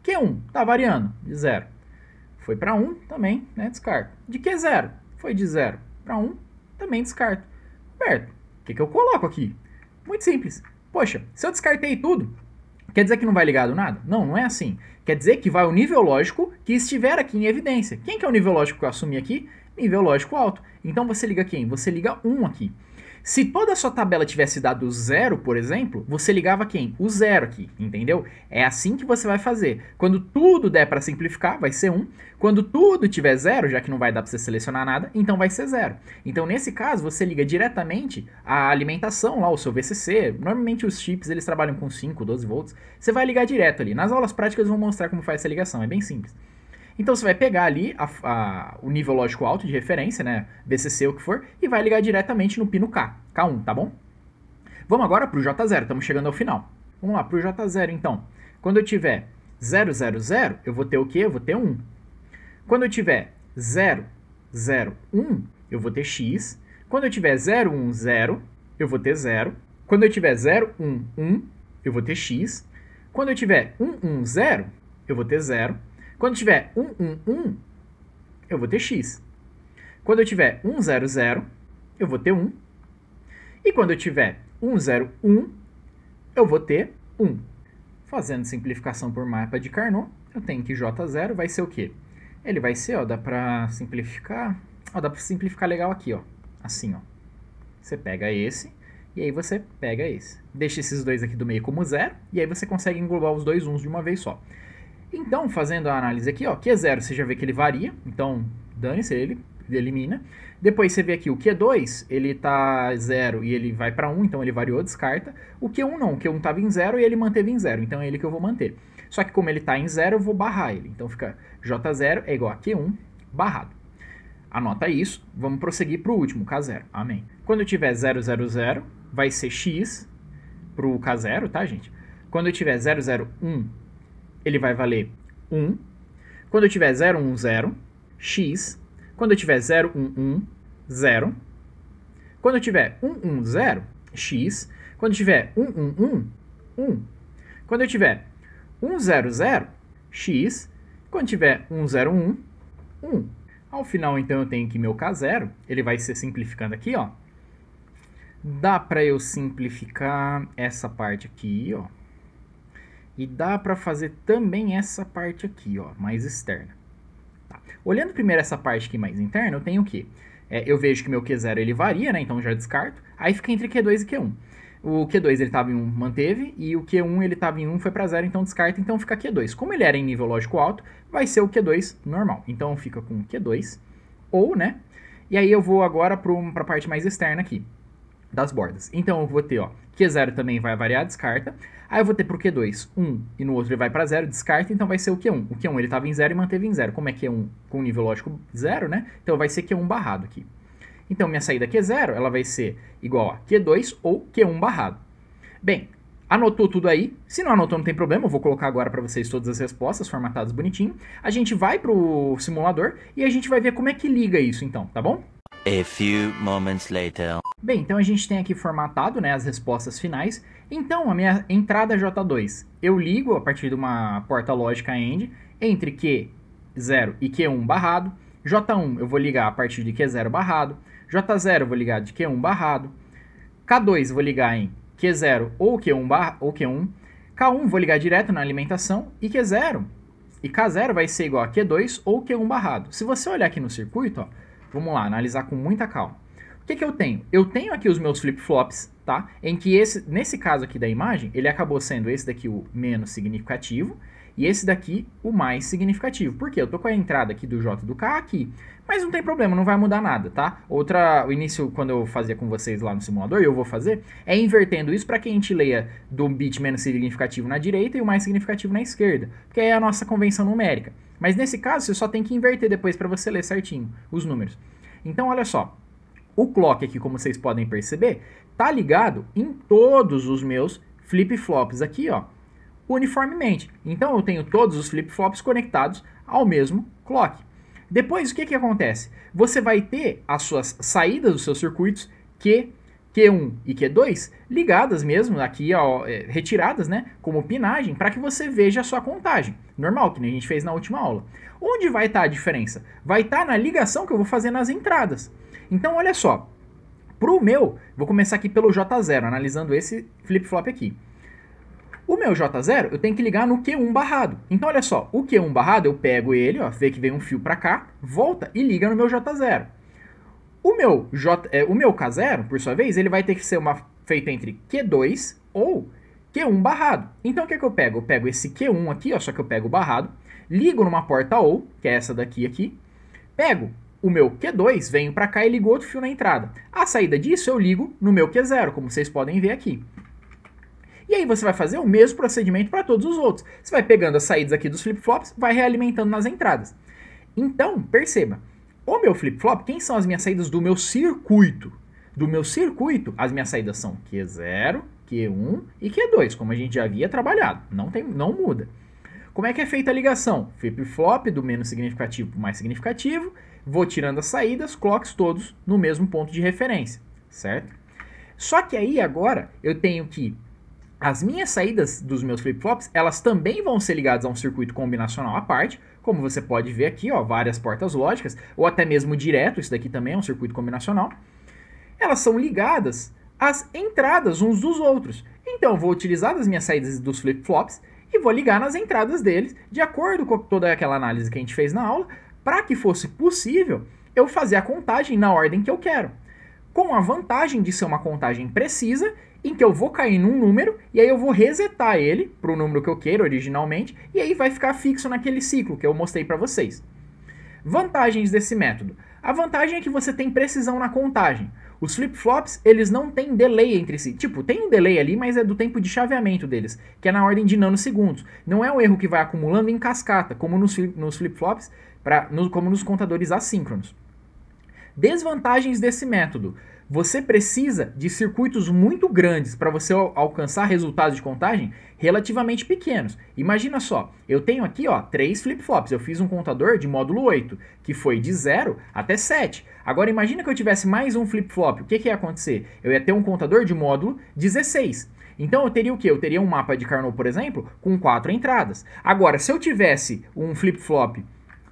Q1 tá variando, de zero. Foi para 1 um, também, né? Descarto. De Q0 foi de zero para 1, um, também descarto. Roberto, o que, que eu coloco aqui? Muito simples. Poxa, se eu descartei tudo, quer dizer que não vai ligar do nada? Não, não é assim. Quer dizer que vai o nível lógico que estiver aqui em evidência. Quem que é o nível lógico que eu assumi aqui? Nível lógico alto. Então você liga quem? Você liga 1 aqui. Se toda a sua tabela tivesse dado zero, por exemplo, você ligava quem? O zero aqui, entendeu? É assim que você vai fazer. Quando tudo der para simplificar, vai ser 1. Um. Quando tudo tiver zero, já que não vai dar para você selecionar nada, então vai ser zero. Então, nesse caso, você liga diretamente à alimentação lá, o seu VCC. Normalmente os chips, eles trabalham com 5, 12 volts. Você vai ligar direto ali. Nas aulas práticas vou mostrar como faz essa ligação, é bem simples. Então você vai pegar ali a, a, o nível lógico alto de referência, né, VCC, o que for, e vai ligar diretamente no pino K, K1, tá bom? Vamos agora para o J0, estamos chegando ao final. Vamos lá, para o J0 então. Quando eu tiver 0, 0, 0, eu vou ter o quê? Eu vou ter 1. Quando eu tiver 0, 0, 1, eu vou ter x. Quando eu tiver 0, 1, 0, eu vou ter 0. Quando eu tiver 0, 1, 1, eu vou ter x. Quando eu tiver 1, 1, 0, eu vou ter 0. Quando tiver 1, 1, 1, eu vou ter x. Quando eu tiver 1, 0, 0, eu vou ter 1. E quando eu tiver 1, 0, 1, eu vou ter 1. Fazendo simplificação por mapa de Carnot, eu tenho que J0 vai ser o quê? Ele vai ser, ó, dá para simplificar, ó, dá para simplificar legal aqui, ó, assim, ó. Você pega esse e aí você pega esse. Deixa esses dois aqui do meio como zero e aí você consegue englobar os dois uns de uma vez só. Então, fazendo a análise aqui, ó, Q0 você já vê que ele varia, então dane-se ele, elimina. Depois você vê aqui o Q2, ele tá 0 e ele vai para 1, um, então ele variou, descarta. O Q1 não, o Q1 estava em 0 e ele manteve em 0, então é ele que eu vou manter. Só que como ele está em 0, eu vou barrar ele. Então fica J0 é igual a Q1 barrado. Anota isso, vamos prosseguir para o último, K0, amém. Quando eu tiver 0, 0, 0, vai ser X para o K0, tá, gente? Quando eu tiver 0, 0, 1, ele vai valer 1. Quando eu tiver 0, 1, 0, x. Quando eu tiver 0, 1, 1, 0. Quando eu tiver 1, 1, 0, x. Quando eu tiver 1, 1, 1, 1. Quando eu tiver 1, 0, 0, x. Quando tiver 1, 0, 1, 1. Ao final, então, eu tenho que meu K0, ele vai ser simplificando aqui, ó. Dá para eu simplificar essa parte aqui, ó. E dá para fazer também essa parte aqui, ó, mais externa. Tá. Olhando primeiro essa parte aqui mais interna, eu tenho o quê? É, eu vejo que meu Q0 ele varia, né? Então já descarto. Aí fica entre Q2 e Q1. O Q2 ele estava em 1, manteve, e o Q1 ele estava em 1, foi para 0, então descarta, então fica Q2. Como ele era em nível lógico alto, vai ser o Q2 normal. Então fica com Q2, ou, né? E aí eu vou agora para a parte mais externa aqui, das bordas. Então eu vou ter, ó, Q0 também vai variar, descarta. Aí eu vou ter pro Q2 1 e no outro ele vai para 0, descarta, então vai ser o Q1. O Q1 ele estava em 0 e manteve em 0. Como é Q1 com nível lógico 0, né? Então vai ser Q1 barrado aqui. Então minha saída Q0 ela vai ser igual a Q2 ou Q1 barrado. Bem, anotou tudo aí. Se não anotou, não tem problema. Eu vou colocar agora para vocês todas as respostas formatadas bonitinho. A gente vai para o simulador e a gente vai ver como é que liga isso então, tá bom? A few moments later. Bem, então a gente tem aqui formatado né, as respostas finais. Então, a minha entrada é J2, eu ligo a partir de uma porta lógica AND entre Q0 e Q1 barrado. J1 eu vou ligar a partir de Q0 barrado. J0 eu vou ligar de Q1 barrado. K2 eu vou ligar em Q0 ou Q1, barra, ou Q1. K1 vou ligar direto na alimentação. E Q0 e K0 vai ser igual a Q2 ou Q1 barrado. Se você olhar aqui no circuito, ó, Vamos lá, analisar com muita calma. O que, que eu tenho? Eu tenho aqui os meus flip-flops, tá? Em que esse, nesse caso aqui da imagem, ele acabou sendo esse daqui o menos significativo e esse daqui o mais significativo. Por quê? Eu tô com a entrada aqui do J do K aqui, mas não tem problema, não vai mudar nada, tá? Outra, o início, quando eu fazia com vocês lá no simulador, eu vou fazer, é invertendo isso para que a gente leia do bit menos significativo na direita e o mais significativo na esquerda, que é a nossa convenção numérica. Mas nesse caso, você só tem que inverter depois para você ler certinho os números. Então, olha só. O clock aqui, como vocês podem perceber, tá ligado em todos os meus flip-flops aqui, ó, uniformemente. Então, eu tenho todos os flip-flops conectados ao mesmo clock. Depois, o que, que acontece? Você vai ter as suas saídas dos seus circuitos que Q1 e Q2 ligadas mesmo, aqui ó, é, retiradas, né, como pinagem, para que você veja a sua contagem. Normal, que nem a gente fez na última aula. Onde vai estar tá a diferença? Vai estar tá na ligação que eu vou fazer nas entradas. Então, olha só, para o meu, vou começar aqui pelo J0, analisando esse flip-flop aqui. O meu J0 eu tenho que ligar no Q1 barrado. Então olha só, o Q1 barrado eu pego ele, ó, vê que vem um fio para cá, volta e liga no meu J0. O meu, J, é, o meu K0, por sua vez, ele vai ter que ser uma feita entre Q2 ou Q1 barrado. Então, o que, é que eu pego? Eu pego esse Q1 aqui, ó, só que eu pego o barrado, ligo numa porta OU, que é essa daqui aqui, pego o meu Q2, venho para cá e ligo outro fio na entrada. A saída disso eu ligo no meu Q0, como vocês podem ver aqui. E aí você vai fazer o mesmo procedimento para todos os outros. Você vai pegando as saídas aqui dos flip-flops, vai realimentando nas entradas. Então, perceba, o meu flip-flop, quem são as minhas saídas do meu circuito? Do meu circuito, as minhas saídas são Q0, Q1 e Q2, como a gente já havia trabalhado. Não, tem, não muda. Como é que é feita a ligação? Flip-flop do menos significativo para o mais significativo, vou tirando as saídas, clocks todos no mesmo ponto de referência, certo? Só que aí agora eu tenho que as minhas saídas dos meus flip-flops, elas também vão ser ligadas a um circuito combinacional à parte, como você pode ver aqui, ó, várias portas lógicas, ou até mesmo direto, isso daqui também é um circuito combinacional. Elas são ligadas às entradas uns dos outros. Então, vou utilizar as minhas saídas dos flip-flops e vou ligar nas entradas deles, de acordo com toda aquela análise que a gente fez na aula, para que fosse possível eu fazer a contagem na ordem que eu quero. Com a vantagem de ser uma contagem precisa em que eu vou cair num número e aí eu vou resetar ele para o número que eu quero originalmente e aí vai ficar fixo naquele ciclo que eu mostrei para vocês. Vantagens desse método. A vantagem é que você tem precisão na contagem. Os flip-flops, eles não têm delay entre si. Tipo, tem um delay ali, mas é do tempo de chaveamento deles, que é na ordem de nanosegundos. Não é um erro que vai acumulando em cascata, como nos, flip-flops, no, como nos contadores assíncronos. Desvantagens desse método você precisa de circuitos muito grandes para você alcançar resultados de contagem relativamente pequenos. Imagina só, eu tenho aqui ó, três flip-flops, eu fiz um contador de módulo 8, que foi de 0 até 7. Agora imagina que eu tivesse mais um flip-flop, o que, que ia acontecer? Eu ia ter um contador de módulo 16. Então eu teria o que? Eu teria um mapa de Carnot, por exemplo, com quatro entradas. Agora, se eu tivesse um flip-flop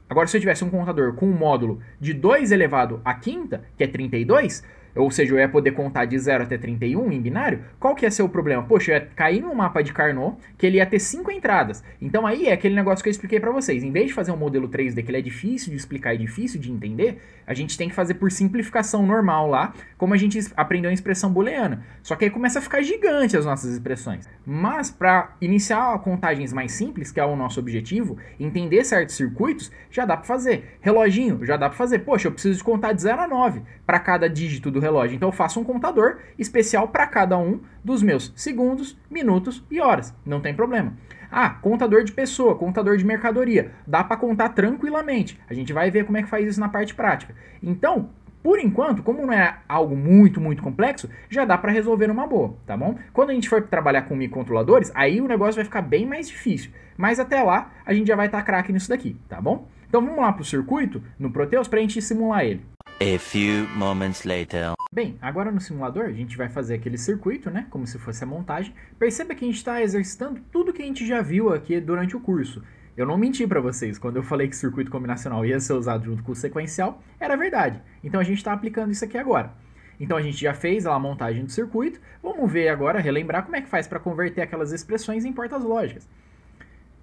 Agora, se eu tivesse um contador com um módulo de 2 elevado à quinta, que é 32, ou seja, eu ia poder contar de 0 até 31 em binário, qual que ia ser o problema? Poxa, eu ia cair no mapa de Carnot que ele ia ter cinco entradas. Então aí é aquele negócio que eu expliquei para vocês. Em vez de fazer um modelo 3D que ele é difícil de explicar e difícil de entender, a gente tem que fazer por simplificação normal lá, como a gente aprendeu a expressão booleana. Só que aí começa a ficar gigante as nossas expressões. Mas para iniciar contagens mais simples, que é o nosso objetivo, entender certos circuitos, já dá para fazer. Reloginho, já dá para fazer. Poxa, eu preciso contar de 0 a 9 para cada dígito do relógio. Então eu faço um contador especial para cada um dos meus segundos, minutos e horas. Não tem problema. Ah, contador de pessoa, contador de mercadoria. Dá para contar tranquilamente. A gente vai ver como é que faz isso na parte prática. Então, por enquanto, como não é algo muito, muito complexo, já dá para resolver uma boa, tá bom? Quando a gente for trabalhar com microcontroladores, aí o negócio vai ficar bem mais difícil. Mas até lá, a gente já vai estar tá craque nisso daqui, tá bom? Então vamos lá para o circuito, no Proteus, para a gente simular ele. A few moments later. Bem, agora no simulador a gente vai fazer aquele circuito, né, como se fosse a montagem. Perceba que a gente está exercitando tudo que a gente já viu aqui durante o curso. Eu não menti para vocês, quando eu falei que circuito combinacional ia ser usado junto com o sequencial, era verdade. Então a gente está aplicando isso aqui agora. Então a gente já fez a montagem do circuito, vamos ver agora, relembrar como é que faz para converter aquelas expressões em portas lógicas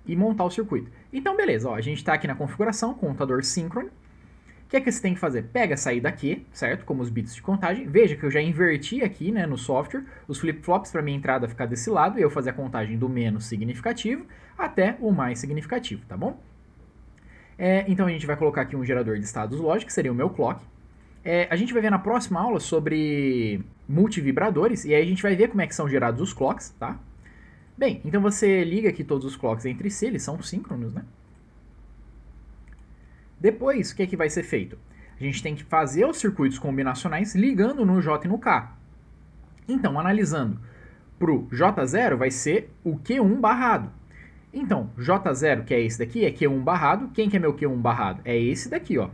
e montar o circuito. Então beleza, ó, a gente está aqui na configuração, computador síncrono, o que é que você tem que fazer? Pega a saída aqui, certo? Como os bits de contagem. Veja que eu já inverti aqui né, no software os flip-flops para minha entrada ficar desse lado e eu fazer a contagem do menos significativo até o mais significativo, tá bom? É, então a gente vai colocar aqui um gerador de estados lógicos, que seria o meu clock. É, a gente vai ver na próxima aula sobre multivibradores e aí a gente vai ver como é que são gerados os clocks, tá? Bem, então você liga aqui todos os clocks entre si, eles são síncronos, né? Depois, o que, é que vai ser feito? A gente tem que fazer os circuitos combinacionais ligando no J e no K. Então, analisando para o J0 vai ser o Q1 barrado. Então, J0, que é esse daqui, é Q1 barrado. Quem que é meu Q1 barrado? É esse daqui, ó.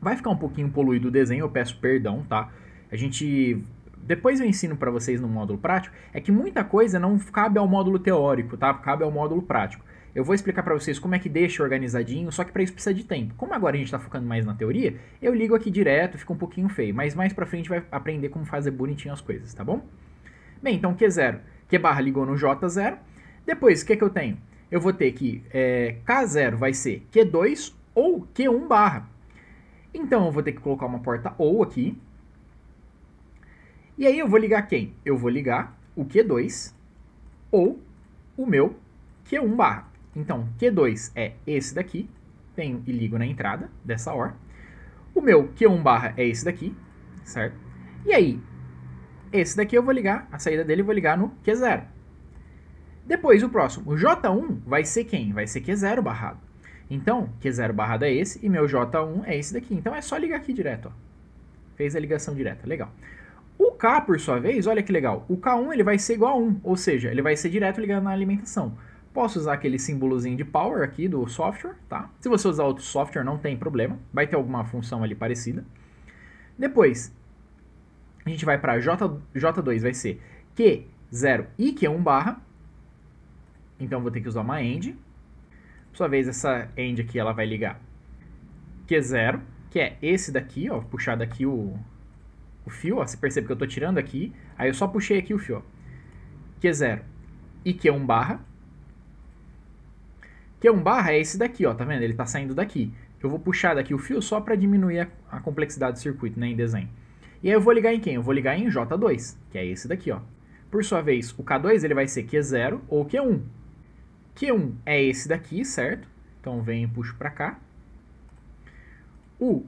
Vai ficar um pouquinho poluído o desenho, eu peço perdão, tá? A gente... Depois eu ensino para vocês no módulo prático, é que muita coisa não cabe ao módulo teórico, tá? Cabe ao módulo prático. Eu vou explicar para vocês como é que deixa organizadinho, só que para isso precisa de tempo. Como agora a gente está focando mais na teoria, eu ligo aqui direto, fica um pouquinho feio, mas mais para frente vai aprender como fazer bonitinho as coisas, tá bom? Bem, então Q0, Q barra ligou no J0. Depois, o que, é que eu tenho? Eu vou ter que é, K0 vai ser Q2 ou Q1 barra. Então eu vou ter que colocar uma porta ou aqui. E aí eu vou ligar quem? Eu vou ligar o Q2 ou o meu Q1 barra. Então, Q2 é esse daqui, tenho e ligo na entrada dessa OR. O meu Q1 barra é esse daqui, certo? E aí, esse daqui eu vou ligar, a saída dele eu vou ligar no Q0. Depois, o próximo, o J1 vai ser quem? Vai ser Q0 barrado. Então, Q0 barrado é esse e meu J1 é esse daqui. Então, é só ligar aqui direto. Ó. Fez a ligação direta, legal. O K, por sua vez, olha que legal. O K1 ele vai ser igual a 1, ou seja, ele vai ser direto ligado na alimentação. Posso usar aquele símbolozinho de power aqui do software, tá? Se você usar outro software, não tem problema. Vai ter alguma função ali parecida. Depois, a gente vai para J, J2, vai ser Q0 e Q1 barra. Então, vou ter que usar uma end. Por sua vez, essa end aqui, ela vai ligar Q0, que é esse daqui, ó, puxar daqui o, o fio, ó, você percebe que eu estou tirando aqui, aí eu só puxei aqui o fio, ó, Q0 e Q1 barra, Q1 barra, é esse daqui, ó, tá vendo? Ele tá saindo daqui. Eu vou puxar daqui o fio só para diminuir a, a, complexidade do circuito, né, em desenho. E aí eu vou ligar em quem? Eu vou ligar em J2, que é esse daqui, ó. Por sua vez, o K2 ele vai ser Q0 ou Q1. Q1 é esse daqui, certo? Então vem e puxo para cá. O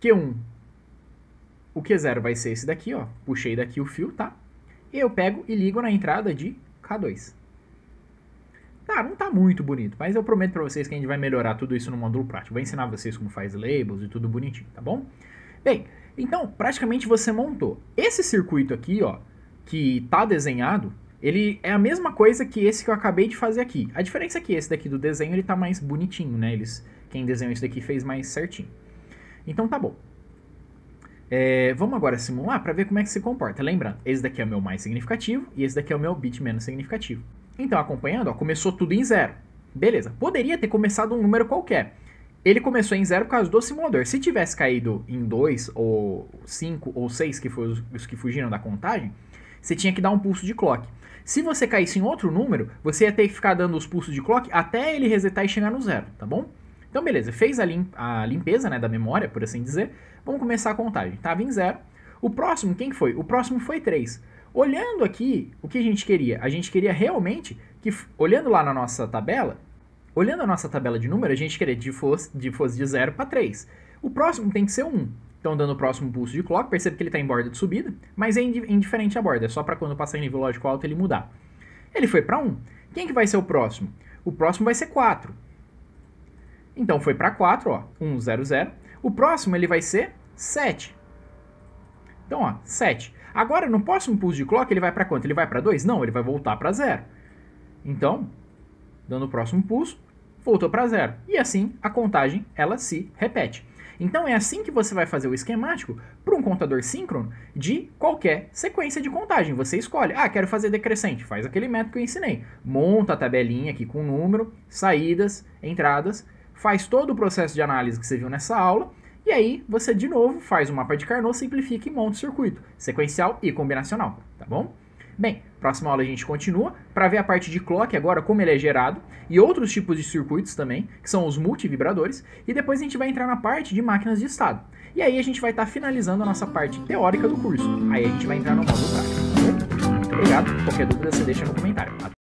Q1, o Q0 vai ser esse daqui, ó. Puxei daqui o fio, tá? E eu pego e ligo na entrada de K2. Tá, não tá muito bonito, mas eu prometo para vocês que a gente vai melhorar tudo isso no módulo prático. Vou ensinar vocês como faz labels e tudo bonitinho, tá bom? Bem, então, praticamente você montou. Esse circuito aqui, ó, que tá desenhado, ele é a mesma coisa que esse que eu acabei de fazer aqui. A diferença é que esse daqui do desenho, ele tá mais bonitinho, né? Eles, quem desenhou isso daqui fez mais certinho. Então tá bom. É, vamos agora simular para ver como é que se comporta. Lembrando, esse daqui é o meu mais significativo e esse daqui é o meu bit menos significativo. Então, acompanhando, ó, começou tudo em zero. Beleza, poderia ter começado um número qualquer. Ele começou em zero por causa do simulador. Se tivesse caído em 2 ou 5 ou 6, que foram os, os que fugiram da contagem, você tinha que dar um pulso de clock. Se você caísse em outro número, você ia ter que ficar dando os pulsos de clock até ele resetar e chegar no zero, tá bom? Então, beleza, fez a, lim a limpeza né, da memória, por assim dizer. Vamos começar a contagem. Tava em zero. O próximo, quem foi? O próximo foi 3. Olhando aqui, o que a gente queria? A gente queria realmente que, olhando lá na nossa tabela, olhando a nossa tabela de número, a gente queria que fosse de, fosse de 0 para 3. O próximo tem que ser 1. Então, dando o próximo pulso de clock, percebe que ele está em borda de subida, mas é, é indiferente à borda, é só para quando passar em nível lógico alto ele mudar. Ele foi para 1. Quem que vai ser o próximo? O próximo vai ser 4. Então foi para 4, ó, 1, 0, 0. O próximo ele vai ser 7. Então, ó, 7. Agora, no próximo pulso de clock, ele vai para quanto? Ele vai para 2? Não, ele vai voltar para zero. Então, dando o próximo pulso, voltou para zero. E assim, a contagem, ela se repete. Então, é assim que você vai fazer o esquemático para um contador síncrono de qualquer sequência de contagem. Você escolhe, ah, quero fazer decrescente, faz aquele método que eu ensinei. Monta a tabelinha aqui com número, saídas, entradas, faz todo o processo de análise que você viu nessa aula e aí, você de novo faz o mapa de Carnot, simplifica e monta o circuito, sequencial e combinacional, tá bom? Bem, próxima aula a gente continua para ver a parte de clock agora, como ele é gerado, e outros tipos de circuitos também, que são os multivibradores, e depois a gente vai entrar na parte de máquinas de estado. E aí a gente vai estar tá finalizando a nossa parte teórica do curso. Aí a gente vai entrar no modo prático, tá bom? obrigado, qualquer dúvida você deixa no comentário. Até